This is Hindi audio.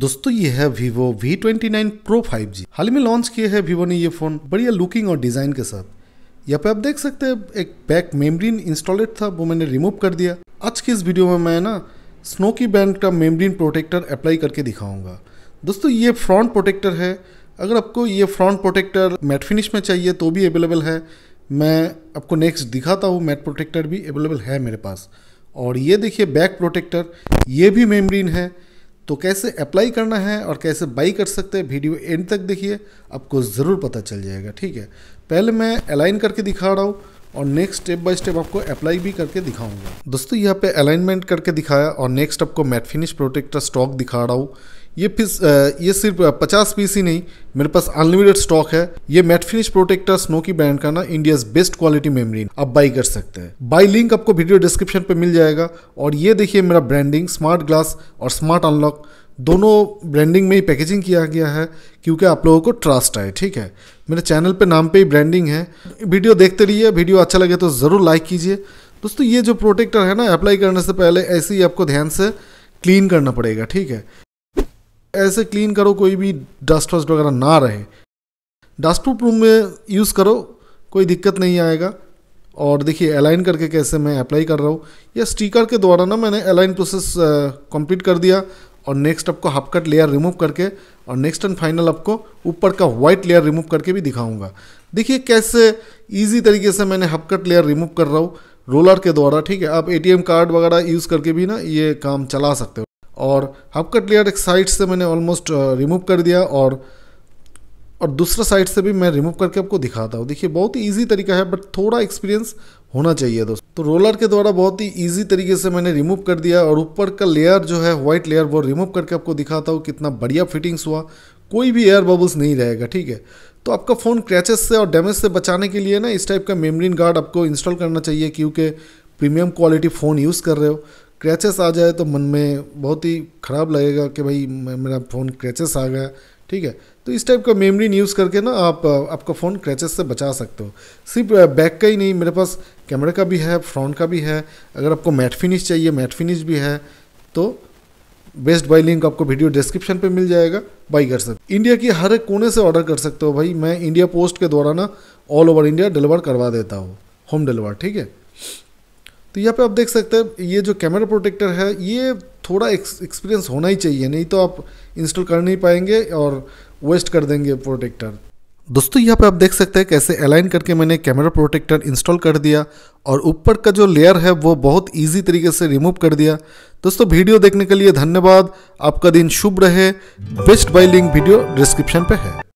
दोस्तों ये है vivo V29 Pro 5G हाल ही में लॉन्च किए है vivo ने ये फ़ोन बढ़िया लुकिंग और डिज़ाइन के साथ यहाँ पे आप देख सकते हैं एक बैक मेमरीन इंस्टॉलेड था वो मैंने रिमूव कर दिया आज की इस वीडियो में मैं ना स्नो की बैंड का मेमरीन प्रोटेक्टर अप्लाई करके दिखाऊंगा दोस्तों ये फ्रंट प्रोटेक्टर है अगर आपको ये फ्रंट प्रोटेक्टर मैट फिनिश में चाहिए तो भी अवेलेबल है मैं आपको नेक्स्ट दिखाता हूँ मैट प्रोटेक्टर भी अवेलेबल है मेरे पास और ये देखिए बैक प्रोटेक्टर ये भी मेमरीन है तो कैसे अप्लाई करना है और कैसे बाई कर सकते हैं वीडियो एंड तक देखिए आपको ज़रूर पता चल जाएगा ठीक है पहले मैं अलाइन करके दिखा रहा हूँ और नेक्स्ट स्टेप बाय स्टेप आपको अप्लाई भी करके दिखाऊंगा दोस्तों यहाँ पे अलाइनमेंट करके दिखाया और नेक्स्ट आपको मैट फिनिश प्रोटेक्टर स्टॉक दिखा रहा हूँ ये पीस ये सिर्फ पचास पीस ही नहीं मेरे पास अनलिमिटेड स्टॉक है ये मैट फिनिश प्रोटेक्टर स्नो की ब्रांड का ना इंडिया बेस्ट क्वालिटी मेमोरी आप बाई कर सकते हैं बाई लिंक आपको वीडियो डिस्क्रिप्शन पे मिल जाएगा और ये देखिए मेरा ब्रांडिंग स्मार्ट ग्लास और स्मार्ट अनलॉक दोनों ब्रांडिंग में ही पैकेजिंग किया गया है क्योंकि आप लोगों को ट्रस्ट आए ठीक है मेरे चैनल पर नाम पर ही ब्रांडिंग है वीडियो देखते रहिए वीडियो अच्छा लगे तो ज़रूर लाइक कीजिए दोस्तों ये जो प्रोटेक्टर है ना अप्लाई करने से पहले ऐसे ही आपको ध्यान से क्लीन करना पड़ेगा ठीक है ऐसे क्लीन करो कोई भी डस्ट वस्ट वगैरह ना रहे डस्ट प्रूफ रूम में यूज़ करो कोई दिक्कत नहीं आएगा और देखिए अलाइन करके कैसे मैं अप्लाई कर रहा हूँ या स्टिकर के द्वारा ना मैंने अलाइन प्रोसेस कंप्लीट कर दिया और नेक्स्ट आपको हाफ कट लेयर रिमूव करके और नेक्स्ट एंड फाइनल आपको ऊपर का वाइट लेयर रिमूव करके भी दिखाऊंगा देखिए कैसे इजी तरीके से मैंने हाफ कट लेयर रिमूव कर रहा हूँ रोलर के द्वारा ठीक है आप एटीएम कार्ड वगैरह यूज़ करके भी ना ये काम चला सकते हो और हब कट लेयर एक साइड से मैंने ऑलमोस्ट रिमूव uh, कर दिया और और दूसरा साइड से भी मैं रिमूव करके आपको दिखाता हूँ देखिए बहुत ही ईजी तरीका है बट थोड़ा एक्सपीरियंस होना चाहिए दोस्तों तो रोलर के द्वारा बहुत ही ईजी तरीके से मैंने रिमूव कर दिया और ऊपर का लेयर जो है व्हाइट लेयर वो रिमूव करके आपको दिखाता हूँ कितना बढ़िया फिटिंग्स हुआ कोई भी एयर बबल्स नहीं रहेगा ठीक है तो आपका फ़ोन क्रैचेस से और डैमेज से बचाने के लिए ना इस टाइप का मेमरीन गार्ड आपको इंस्टॉल करना चाहिए क्योंकि प्रीमियम क्वालिटी फ़ोन यूज़ कर रहे हो क्रैचेस आ जाए तो मन में बहुत ही ख़राब लगेगा कि भाई मेरा फ़ोन क्रैचेस आ गया ठीक है तो इस टाइप का मेमोरी यूज़ करके ना आप आपका फ़ोन क्रैचेस से बचा सकते हो सिर्फ बैक का ही नहीं मेरे पास कैमरे का भी है फ्रंट का भी है अगर आपको मैट फिनिश चाहिए मैट फिनिश भी है तो बेस्ट बाई लिंक आपको वीडियो डिस्क्रिप्शन पे मिल जाएगा बाई कर सकते इंडिया की हर एक कोने से ऑर्डर कर सकते हो भाई मैं इंडिया पोस्ट के द्वारा ना ऑल ओवर इंडिया डिलीवर करवा देता हूँ होम डिलीवर ठीक है तो यहाँ पे आप देख सकते हैं ये जो कैमरा प्रोटेक्टर है ये थोड़ा एक्सपीरियंस होना ही चाहिए नहीं तो आप इंस्टॉल कर नहीं पाएंगे और वेस्ट कर देंगे प्रोटेक्टर दोस्तों यहाँ पे आप देख सकते हैं कैसे अलाइन करके मैंने कैमरा प्रोटेक्टर इंस्टॉल कर दिया और ऊपर का जो लेयर है वो बहुत इजी तरीके से रिमूव कर दिया दोस्तों वीडियो देखने के लिए धन्यवाद आपका दिन शुभ रहे best buy link video description पे है